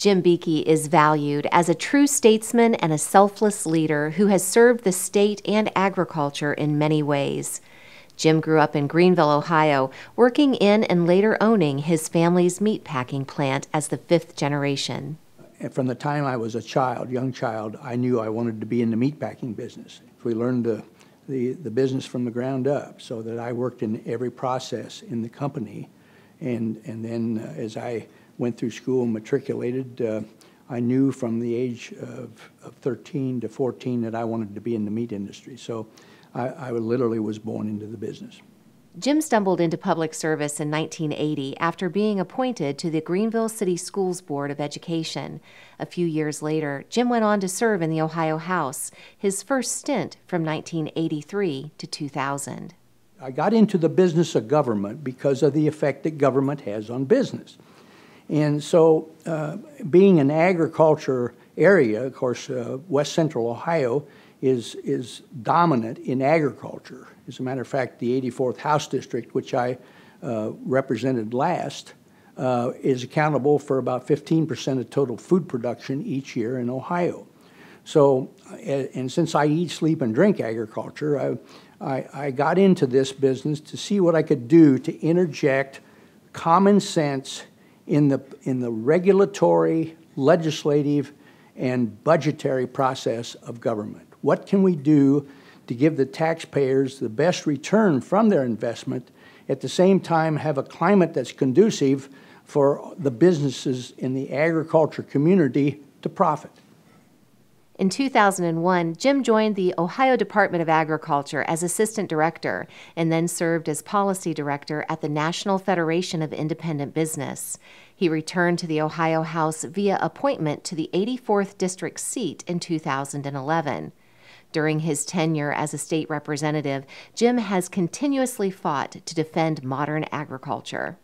Jim Beakey is valued as a true statesman and a selfless leader who has served the state and agriculture in many ways. Jim grew up in Greenville, Ohio, working in and later owning his family's meatpacking plant as the fifth generation. From the time I was a child, young child, I knew I wanted to be in the meatpacking business. We learned the, the, the business from the ground up so that I worked in every process in the company and, and then uh, as I went through school and matriculated, uh, I knew from the age of, of, 13 to 14 that I wanted to be in the meat industry. So I, I, literally was born into the business. Jim stumbled into public service in 1980 after being appointed to the Greenville City Schools Board of Education. A few years later, Jim went on to serve in the Ohio House, his first stint from 1983 to 2000. I got into the business of government because of the effect that government has on business. And so, uh, being an agriculture area, of course, uh, West Central Ohio is is dominant in agriculture. As a matter of fact, the 84th House District, which I uh, represented last, uh, is accountable for about 15% of total food production each year in Ohio. So, and since I eat, sleep, and drink agriculture, I, I, I, got into this business to see what I could do to interject common sense in the, in the regulatory, legislative, and budgetary process of government. What can we do to give the taxpayers the best return from their investment, at the same time, have a climate that's conducive for the businesses in the agriculture community to profit? In 2001, Jim joined the Ohio Department of Agriculture as assistant director and then served as policy director at the National Federation of Independent Business. He returned to the Ohio House via appointment to the 84th district seat in 2011. During his tenure as a state representative, Jim has continuously fought to defend modern agriculture.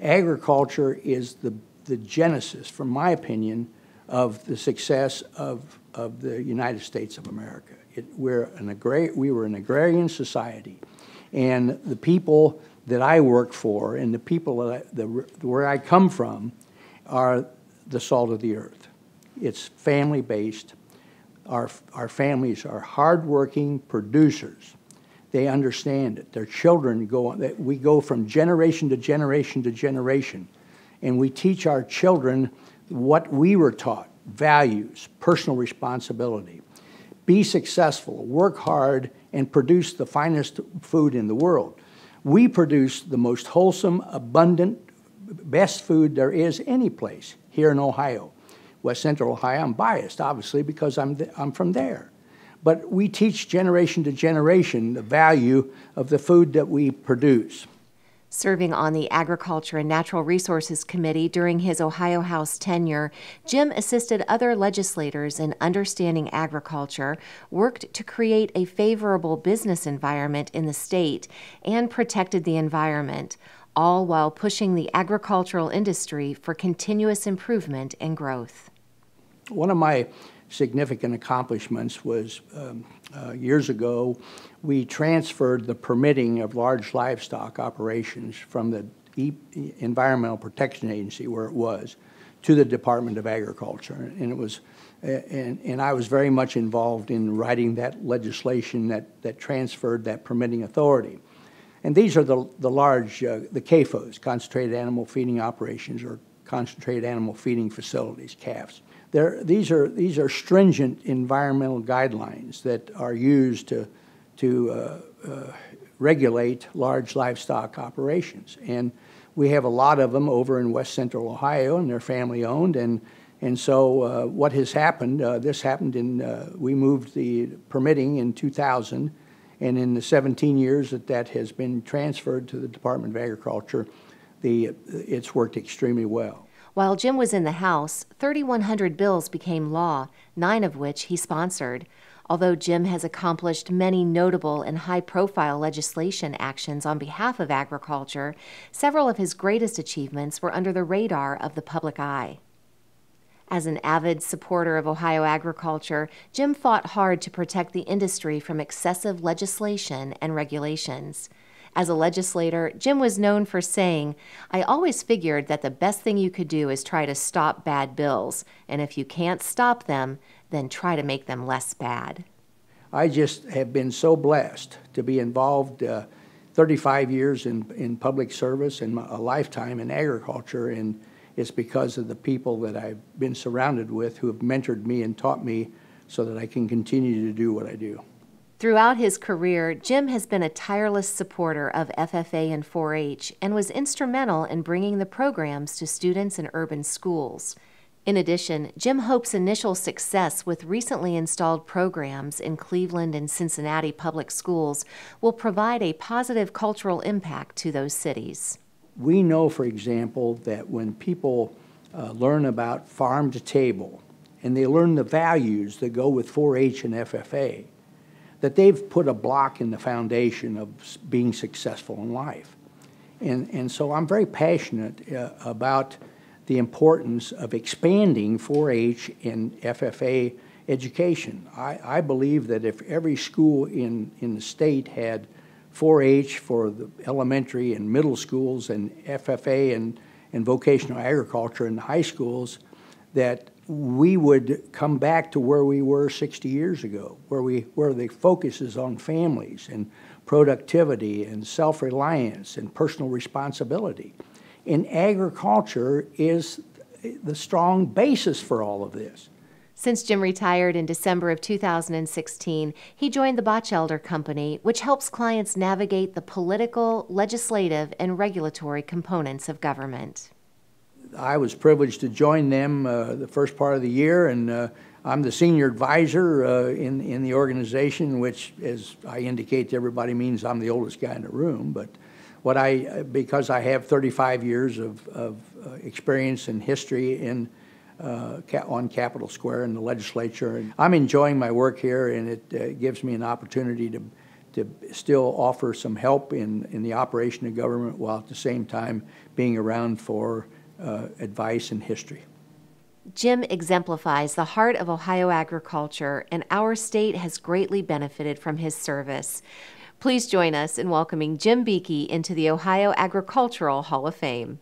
Agriculture is the, the genesis, from my opinion, of the success of of the United States of America. It, we're an agra- we were an agrarian society, and the people that I work for and the people that I, the, where I come from are the salt of the earth. It's family based. Our, our families are hardworking producers. They understand it. Their children go, we go from generation to generation to generation, and we teach our children what we were taught values, personal responsibility. Be successful, work hard, and produce the finest food in the world. We produce the most wholesome, abundant, best food there is any place here in Ohio. West Central Ohio, I'm biased, obviously, because I'm, th I'm from there. But we teach generation to generation the value of the food that we produce. Serving on the Agriculture and Natural Resources Committee during his Ohio House tenure, Jim assisted other legislators in understanding agriculture, worked to create a favorable business environment in the state, and protected the environment, all while pushing the agricultural industry for continuous improvement and growth. One of my significant accomplishments was um, uh, years ago, we transferred the permitting of large livestock operations from the e Environmental Protection Agency, where it was, to the Department of Agriculture. And it was, and, and I was very much involved in writing that legislation that, that transferred that permitting authority. And these are the, the large, uh, the CAFOs, concentrated animal feeding operations, or concentrated animal feeding facilities, calves. There, these, are, these are stringent environmental guidelines that are used to, to uh, uh, regulate large livestock operations. And we have a lot of them over in west central Ohio, and they're family owned. And, and so uh, what has happened, uh, this happened in, uh, we moved the permitting in 2000, and in the 17 years that that has been transferred to the Department of Agriculture, the, it's worked extremely well. While Jim was in the House, 3,100 bills became law, nine of which he sponsored. Although Jim has accomplished many notable and high profile legislation actions on behalf of agriculture, several of his greatest achievements were under the radar of the public eye. As an avid supporter of Ohio agriculture, Jim fought hard to protect the industry from excessive legislation and regulations. As a legislator, Jim was known for saying, I always figured that the best thing you could do is try to stop bad bills, and if you can't stop them, then try to make them less bad. I just have been so blessed to be involved uh, 35 years in, in public service and a lifetime in agriculture, and it's because of the people that I've been surrounded with who have mentored me and taught me so that I can continue to do what I do. Throughout his career, Jim has been a tireless supporter of FFA and 4 H and was instrumental in bringing the programs to students in urban schools. In addition, Jim Hope's initial success with recently installed programs in Cleveland and Cincinnati public schools will provide a positive cultural impact to those cities. We know, for example, that when people uh, learn about farm to table and they learn the values that go with 4 H and FFA, that they've put a block in the foundation of being successful in life. And, and so I'm very passionate uh, about the importance of expanding 4 H and FFA education. I, I, believe that if every school in, in the state had 4 H for the elementary and middle schools and FFA and, and vocational agriculture in the high schools, that we would come back to where we were 60 years ago, where, we, where the focus is on families and productivity and self reliance and personal responsibility. And agriculture is the strong basis for all of this. Since Jim retired in December of 2016, he joined the Botchelder Company, which helps clients navigate the political, legislative, and regulatory components of government. I was privileged to join them uh, the first part of the year, and uh, I'm the senior advisor uh, in, in the organization, which, as I indicate to everybody, means I'm the oldest guy in the room. But what I, because I have 35 years of, of experience and history in uh, on Capitol Square in the legislature. And I'm enjoying my work here, and it uh, gives me an opportunity to, to still offer some help in, in the operation of government while at the same time being around for uh, advice and history. Jim exemplifies the heart of Ohio agriculture, and our state has greatly benefited from his service. Please join us in welcoming Jim Beakey into the Ohio Agricultural Hall of Fame.